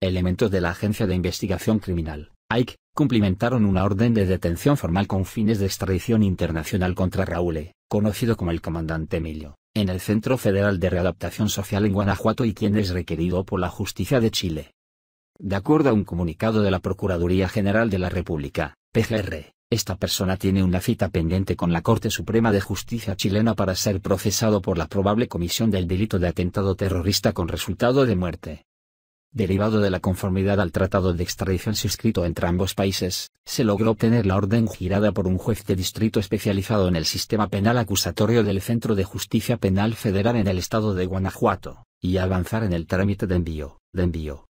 Elementos de la Agencia de Investigación Criminal, AIC, cumplimentaron una orden de detención formal con fines de extradición internacional contra Raúl, e, conocido como el comandante Emilio, en el Centro Federal de Readaptación Social en Guanajuato y quien es requerido por la justicia de Chile. De acuerdo a un comunicado de la Procuraduría General de la República, PGR, esta persona tiene una cita pendiente con la Corte Suprema de Justicia chilena para ser procesado por la probable comisión del delito de atentado terrorista con resultado de muerte. Derivado de la conformidad al tratado de extradición suscrito entre ambos países, se logró obtener la orden girada por un juez de distrito especializado en el sistema penal acusatorio del Centro de Justicia Penal Federal en el estado de Guanajuato, y avanzar en el trámite de envío, de envío